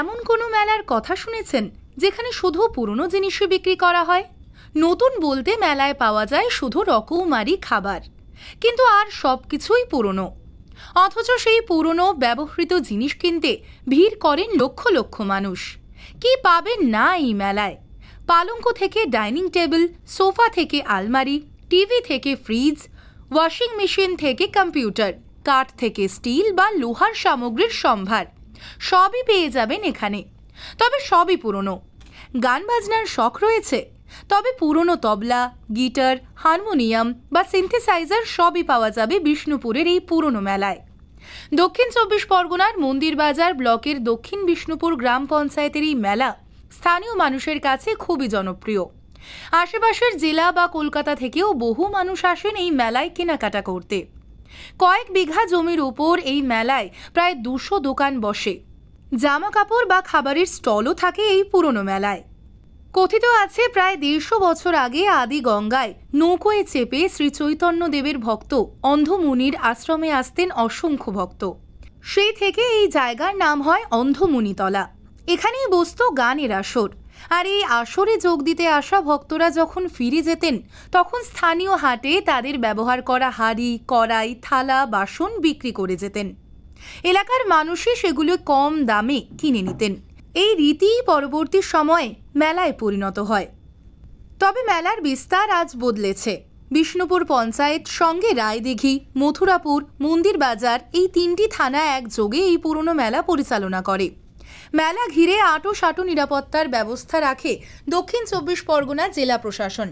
এমন কোনো মেলার কথা শুনেছেন যেখানে শুধু পুরনো জিনিসই বিক্রি করা হয় নতুন বলতে মেলায় পাওয়া যায় শুধু রকৌমারি খাবার কিন্তু আর সব কিছুই পুরনো অথচ সেই পুরনো ব্যবহৃত জিনিস কিনতে ভিড় করেন লক্ষ লক্ষ মানুষ কি পাবেন না এই মেলায় পালঙ্ক থেকে ডাইনিং টেবিল সোফা থেকে আলমারি টিভি থেকে ফ্রিজ ওয়াশিং মেশিন থেকে কম্পিউটার কাঠ থেকে স্টিল বা লোহার সামগ্রীর সম্ভার সবই পেয়ে যাবেন এখানে তবে সবই পুরনো গান বাজনার শখ রয়েছে তবে পুরনো তবলা গিটার হারমোনিয়াম বা সিনথেসাইজার সবই পাওয়া যাবে বিষ্ণুপুরের এই পুরনো মেলায় দক্ষিণ চব্বিশ পরগনার মন্দিরবাজার ব্লকের দক্ষিণ বিষ্ণুপুর গ্রাম পঞ্চায়েতের এই মেলা স্থানীয় মানুষের কাছে খুবই জনপ্রিয় আশেপাশের জেলা বা কলকাতা থেকেও বহু মানুষ আসেন এই মেলায় কেনাকাটা করতে কয়েক বিঘা জমির উপর এই মেলায় প্রায় দুশো দোকান বসে জামা কাপড় বা খাবারের স্টলও থাকে এই পুরনো মেলায় কথিত আছে প্রায় দেড়শো বছর আগে আদি গঙ্গায় নৌকোয় চেপে শ্রী চৈতন্য দেবের ভক্ত অন্ধমুনির আশ্রমে আসতেন অসংখ্য ভক্ত সেই থেকে এই জায়গার নাম হয় অন্ধমুনিতলা এখানেই বসত গানের আসর আর এই আসরে যোগ দিতে আসা ভক্তরা যখন ফিরে যেতেন তখন স্থানীয় হাটে তাদের ব্যবহার করা হাড়ি কড়াই থালা বাসন বিক্রি করে যেতেন এলাকার মানুষই সেগুলো কম দামে কিনে নিতেন এই রীতি পরবর্তী সময়ে মেলায় পরিণত হয় তবে মেলার বিস্তার আজ বদলেছে বিষ্ণুপুর পঞ্চায়েত সঙ্গে রায়দিঘি মথুরাপুর মন্দির বাজার এই তিনটি থানা একযোগে এই পুরনো মেলা পরিচালনা করে মেলা ঘিরে আটো সাটো নিরাপত্তার ব্যবস্থা রাখে দক্ষিণ চব্বিশ পরগনা জেলা প্রশাসন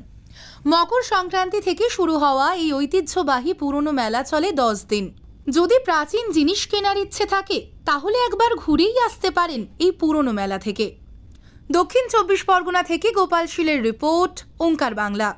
মকর সংক্রান্তি থেকে শুরু হওয়া এই ঐতিহ্যবাহী পুরনো মেলা চলে দশ দিন যদি প্রাচীন জিনিস কেনার ইচ্ছে থাকে তাহলে একবার ঘুরেই আসতে পারেন এই পুরনো মেলা থেকে দক্ষিণ চব্বিশ পরগনা থেকে গোপাল শীলের রিপোর্ট ওঙ্কার বাংলা